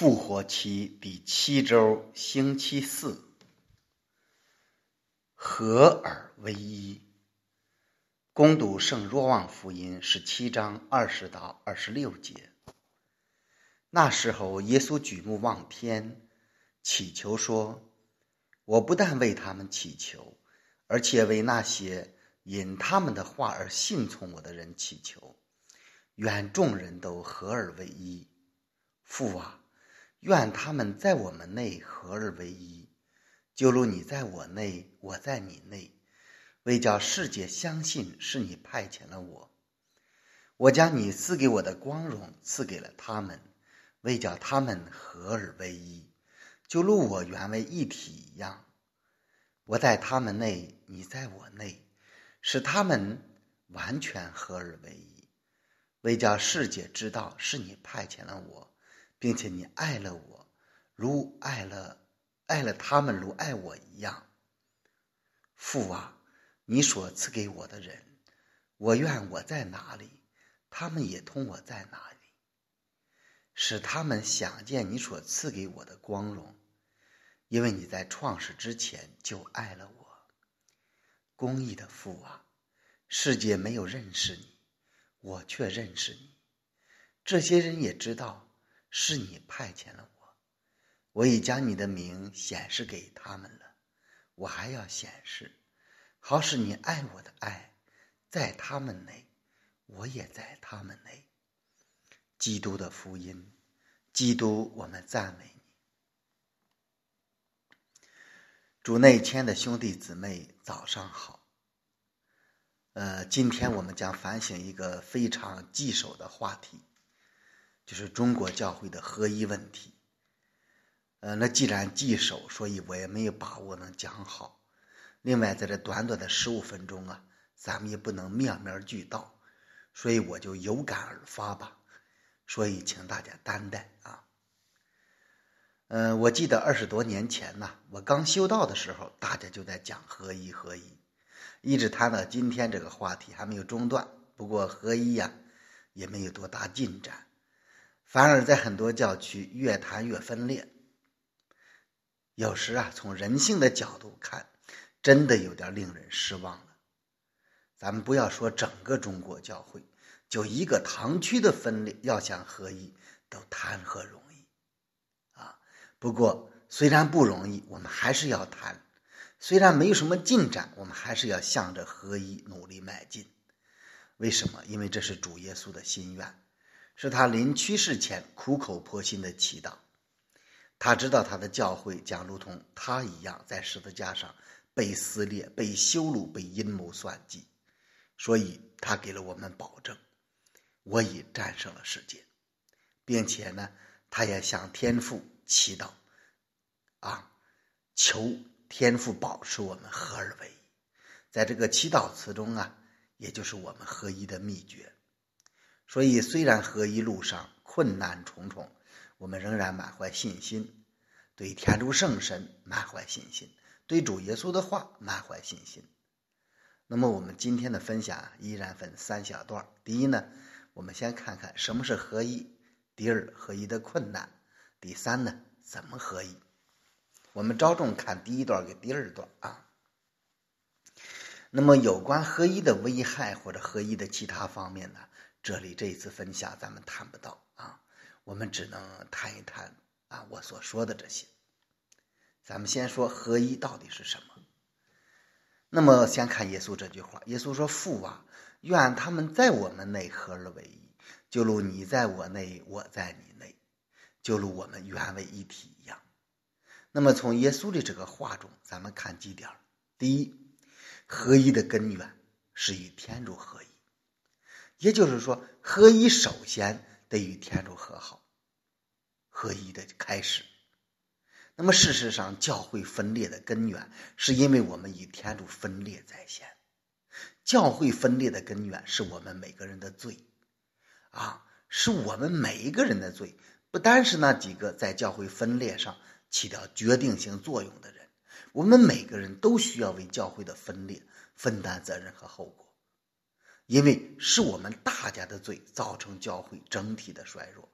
复活期第七周星期四，合而为一。攻读《圣若望福音》十七章二十到二十六节。那时候，耶稣举目望天，祈求说：“我不但为他们祈求，而且为那些因他们的话而信从我的人祈求，愿众人都合而为一。”父啊。愿他们在我们内合而为一，就如你在我内，我在你内，为叫世界相信是你派遣了我。我将你赐给我的光荣赐给了他们，为叫他们合而为一，就如我原为一体一样。我在他们内，你在我内，使他们完全合而为一，为叫世界知道是你派遣了我。并且你爱了我，如爱了爱了他们如爱我一样。父啊，你所赐给我的人，我愿我在哪里，他们也同我在哪里，使他们想见你所赐给我的光荣，因为你在创始之前就爱了我。公义的父啊，世界没有认识你，我却认识你。这些人也知道。是你派遣了我，我已将你的名显示给他们了，我还要显示，好使你爱我的爱在他们内，我也在他们内。基督的福音，基督，我们赞美你。主内亲的兄弟姊妹，早上好。呃，今天我们将反省一个非常棘手的话题。就是中国教会的合一问题，呃，那既然棘手，所以我也没有把握能讲好。另外，在这短短的十五分钟啊，咱们也不能面面俱到，所以我就有感而发吧。所以，请大家担待啊。嗯，我记得二十多年前呢，我刚修道的时候，大家就在讲合一合一，一直谈到今天这个话题还没有中断。不过合一呀，也没有多大进展。反而在很多教区越谈越分裂，有时啊，从人性的角度看，真的有点令人失望了。咱们不要说整个中国教会，就一个堂区的分裂，要想合一都谈何容易啊！不过虽然不容易，我们还是要谈，虽然没有什么进展，我们还是要向着合一努力迈进。为什么？因为这是主耶稣的心愿。是他临去世前苦口婆心的祈祷，他知道他的教会将如同他一样在十字架上被撕裂、被羞辱、被阴谋算计，所以他给了我们保证：我已战胜了世界，并且呢，他也向天父祈祷，啊，求天父保持我们合而为一。在这个祈祷词中啊，也就是我们合一的秘诀。所以，虽然合一路上困难重重，我们仍然满怀信心，对天主圣神满怀信心，对主耶稣的话满怀信心。那么，我们今天的分享依然分三小段。第一呢，我们先看看什么是合一；第二，合一的困难；第三呢，怎么合一。我们着重看第一段跟第二段啊。那么，有关合一的危害或者合一的其他方面呢？这里这一次分享，咱们谈不到啊，我们只能谈一谈啊，我所说的这些。咱们先说合一到底是什么？那么先看耶稣这句话，耶稣说：“父啊，愿他们在我们内合而为一，就如你在我内，我在你内，就如我们原为一体一样。”那么从耶稣的这个话中，咱们看几点：第一，合一的根源是与天主合一。也就是说，合一首先得与天主和好，合一的开始。那么，事实上，教会分裂的根源是因为我们与天主分裂在先。教会分裂的根源是我们每个人的罪啊，是我们每一个人的罪，不单是那几个在教会分裂上起到决定性作用的人，我们每个人都需要为教会的分裂分担责任和后果。因为是我们大家的罪造成教会整体的衰弱，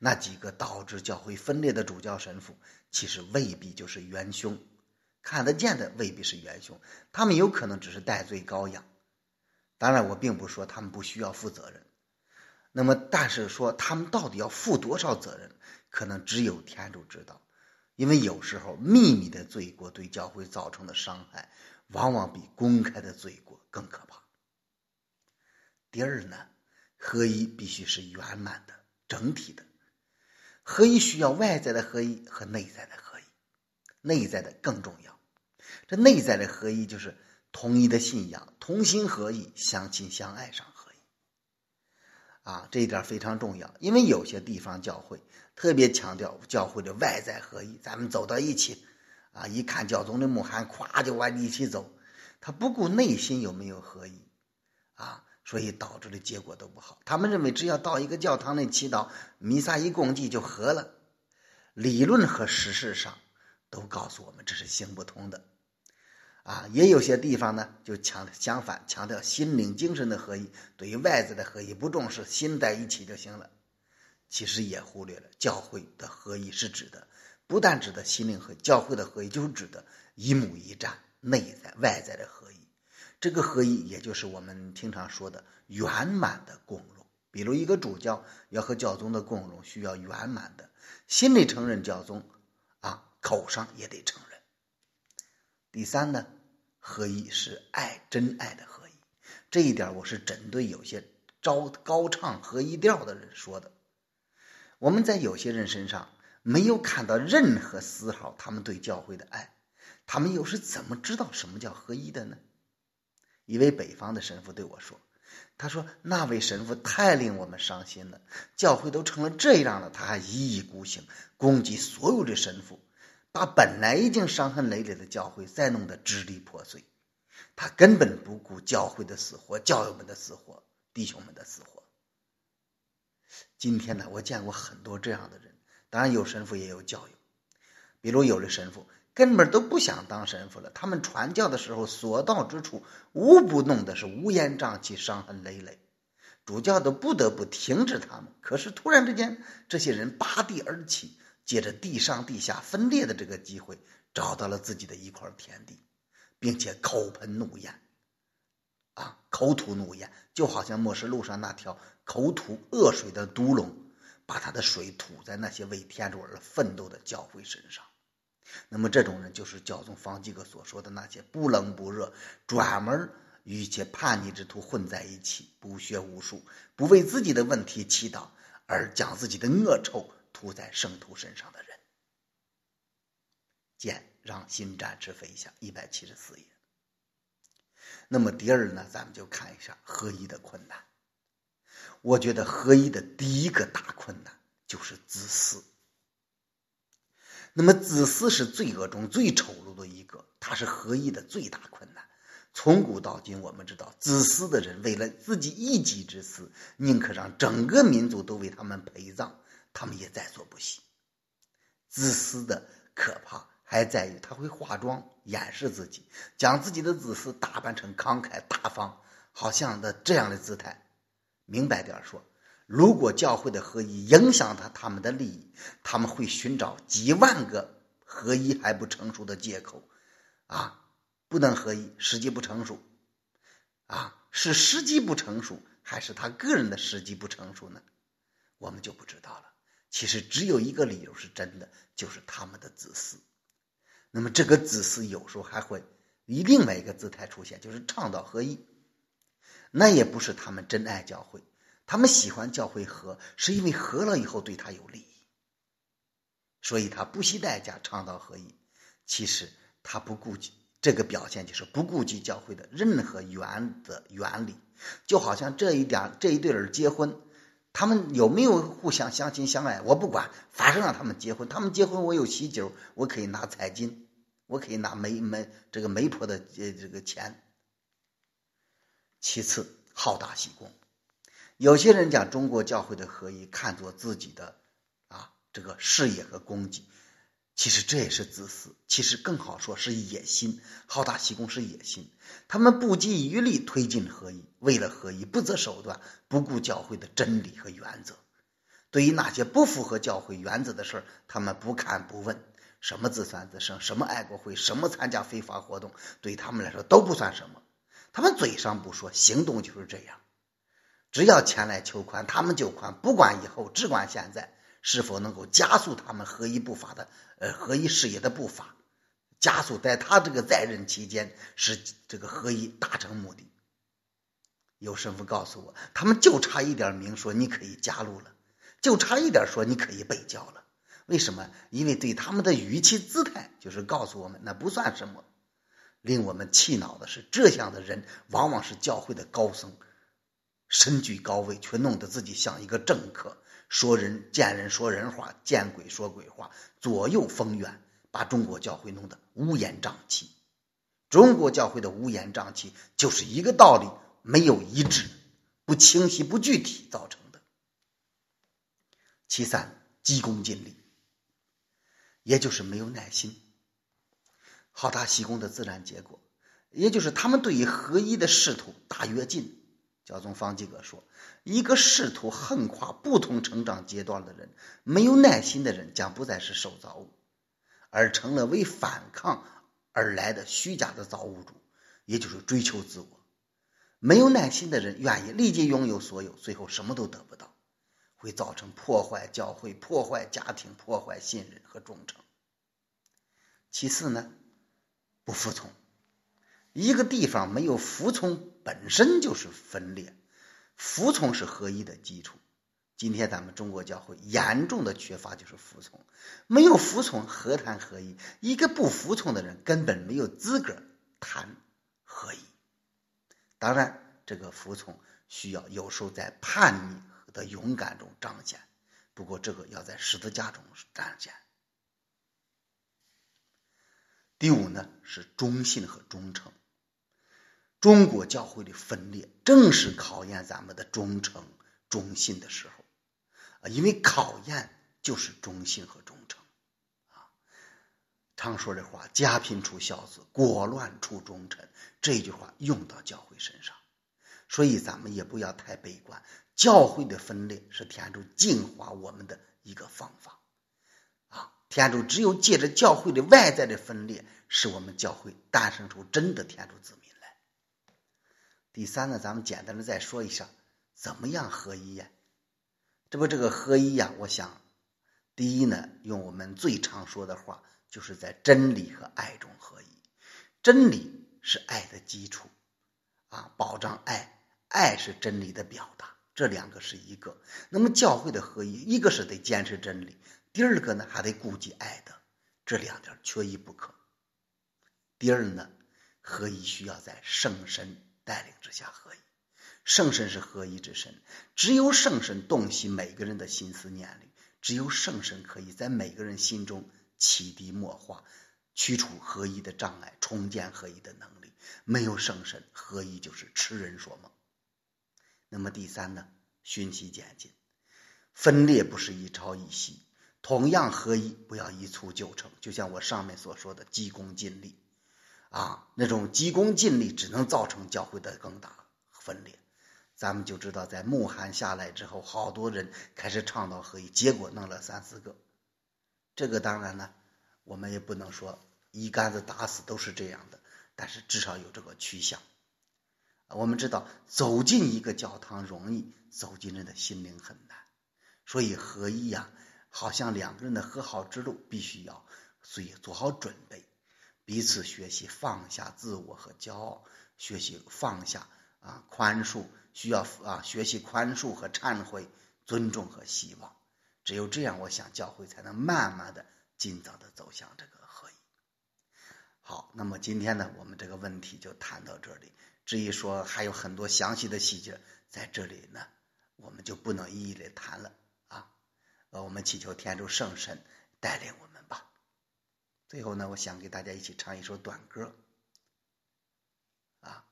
那几个导致教会分裂的主教神父其实未必就是元凶，看得见的未必是元凶，他们有可能只是戴罪羔羊。当然，我并不说他们不需要负责任，那么但是说他们到底要负多少责任，可能只有天主知道。因为有时候秘密的罪过对教会造成的伤害，往往比公开的罪过更可怕。第二呢，合一必须是圆满的整体的合一，需要外在的合一和内在的合一，内在的更重要。这内在的合一就是同一的信仰，同心合意，相亲相爱上合一。啊，这一点非常重要，因为有些地方教会特别强调教会的外在合一，咱们走到一起啊，一看教宗的木函，咵就往一起走，他不顾内心有没有合一啊。所以导致的结果都不好。他们认为只要到一个教堂内祈祷，弥撒一共祭就合了。理论和实事上都告诉我们这是行不通的。啊，也有些地方呢就强相反强调心灵精神的合一，对于外在的合一不重视，心在一起就行了。其实也忽略了教会的合一是指的，不但指的心灵和教会的合一，就是指的一母一战内在外在的合一。这个合一，也就是我们经常说的圆满的共融。比如，一个主教要和教宗的共融，需要圆满的心里承认教宗，啊，口上也得承认。第三呢，合一是爱，真爱的合一。这一点，我是针对有些招高唱合一调的人说的。我们在有些人身上没有看到任何丝毫他们对教会的爱，他们又是怎么知道什么叫合一的呢？一位北方的神父对我说：“他说那位神父太令我们伤心了，教会都成了这样了，他还一意孤行，攻击所有的神父，把本来已经伤痕累累的教会再弄得支离破碎。他根本不顾教会的死活，教友们的死活，弟兄们的死活。今天呢，我见过很多这样的人，当然有神父，也有教友，比如有的神父。”根本都不想当神父了。他们传教的时候，所到之处无不弄得是乌烟瘴气、伤痕累累。主教都不得不停止他们。可是突然之间，这些人拔地而起，借着地上地下分裂的这个机会，找到了自己的一块田地，并且口喷怒焰，啊，口吐怒焰，就好像末世路上那条口吐恶水的毒龙，把他的水吐在那些为天主而奋斗的教会身上。那么这种人就是教宗方济各所说的那些不冷不热，专门与一些叛逆之徒混在一起，不学无术，不为自己的问题祈祷，而将自己的恶臭涂在圣徒身上的人。见《让心展翅飞翔》一百七十四页。那么第二呢，咱们就看一下合一的困难。我觉得合一的第一个大困难就是自私。那么，自私是罪恶中最丑陋的一个，它是合一的最大困难。从古到今，我们知道，自私的人为了自己一己之私，宁可让整个民族都为他们陪葬，他们也在所不惜。自私的可怕还在于，他会化妆掩饰自己，将自己的自私打扮成慷慨大方，好像的这样的姿态。明白点说。如果教会的合一影响到他们的利益，他们会寻找几万个合一还不成熟的借口，啊，不能合一，时机不成熟，啊，是时机不成熟，还是他个人的时机不成熟呢？我们就不知道了。其实只有一个理由是真的，就是他们的自私。那么这个自私有时候还会以另外一个姿态出现，就是倡导合一，那也不是他们真爱教会。他们喜欢教会和，是因为和了以后对他有利益，所以他不惜代价倡导合一。其实他不顾及这个表现，就是不顾及教会的任何原则、原理。就好像这一点，这一对人结婚，他们有没有互相相亲相爱，我不管，反正让他们结婚。他们结婚，我有喜酒，我可以拿彩金，我可以拿媒媒这个媒婆的这个钱。其次，好大喜功。有些人将中国教会的合一看作自己的啊这个事业和功绩，其实这也是自私，其实更好说是野心，好大喜功是野心。他们不遗余力推进合一，为了合一不择手段，不顾教会的真理和原则。对于那些不符合教会原则的事儿，他们不看不问，什么自残自生，什么爱国会，什么参加非法活动，对他们来说都不算什么。他们嘴上不说，行动就是这样。只要前来求宽，他们就宽，不管以后，只管现在是否能够加速他们合一步伐的呃合一事业的步伐，加速在他这个在任期间使这个合一达成目的。有神父告诉我，他们就差一点明说你可以加入了，就差一点说你可以被教了。为什么？因为对他们的语气姿态就是告诉我们那不算什么。令我们气恼的是，这样的人往往是教会的高僧。身居高位，却弄得自己像一个政客，说人见人说人话，见鬼说鬼话，左右逢源，把中国教会弄得乌烟瘴气。中国教会的乌烟瘴气，就是一个道理，没有一致，不清晰，不具体造成的。其三，急功近利，也就是没有耐心，好大喜功的自然结果，也就是他们对于合一的仕途大跃进。教宗方济各说：“一个试图横跨不同成长阶段的人，没有耐心的人将不再是受造物，而成了为反抗而来的虚假的造物主，也就是追求自我。没有耐心的人愿意立即拥有所有，最后什么都得不到，会造成破坏教会、破坏家庭、破坏信任和忠诚。其次呢，不服从。一个地方没有服从。”本身就是分裂，服从是合一的基础。今天咱们中国教会严重的缺乏就是服从，没有服从，何谈合一？一个不服从的人根本没有资格谈合一。当然，这个服从需要有时候在叛逆的勇敢中彰显，不过这个要在十字架中彰显。第五呢，是忠信和忠诚。中国教会的分裂，正是考验咱们的忠诚、忠信的时候啊！因为考验就是忠信和忠诚啊。常说这话：“家贫出孝子，国乱出忠臣。”这句话用到教会身上，所以咱们也不要太悲观。教会的分裂是天主净化我们的一个方法啊！天主只有借着教会的外在的分裂，使我们教会诞生出真的天主子民。第三呢，咱们简单的再说一下，怎么样合一呀？这不这个合一呀？我想，第一呢，用我们最常说的话，就是在真理和爱中合一。真理是爱的基础啊，保障爱；爱是真理的表达，这两个是一个。那么教会的合一，一个是得坚持真理，第二个呢还得顾及爱的，这两点缺一不可。第二呢，合一需要在圣神。带领之下合一，圣神是合一之神，只有圣神洞悉每个人的心思念力，只有圣神可以在每个人心中启迪默化，驱除合一的障碍，重建合一的能力。没有圣神，合一就是痴人说梦。那么第三呢？循序渐进，分裂不是一朝一夕，同样合一不要一蹴就成，就像我上面所说的急功近利。啊，那种急功近利，只能造成教会的更大分裂。咱们就知道，在穆罕下来之后，好多人开始倡导合一，结果弄了三四个。这个当然呢，我们也不能说一竿子打死都是这样的，但是至少有这个趋向。我们知道，走进一个教堂容易，走进人的心灵很难。所以合一呀，好像两个人的和好之路，必须要所以做好准备。彼此学习放下自我和骄傲，学习放下啊，宽恕需要啊，学习宽恕和忏悔，尊重和希望。只有这样，我想教会才能慢慢的、尽早的走向这个合一。好，那么今天呢，我们这个问题就谈到这里。至于说还有很多详细的细节在这里呢，我们就不能一一的谈了啊。我们祈求天主圣神带领我们。最后呢，我想给大家一起唱一首短歌啊，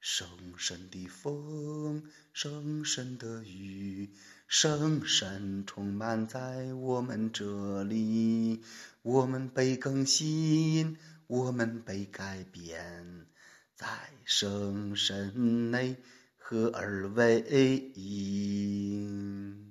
深深的风，深深的雨，深圣充满在我们这里，我们被更新，我们被改变，在深圣内合而为一。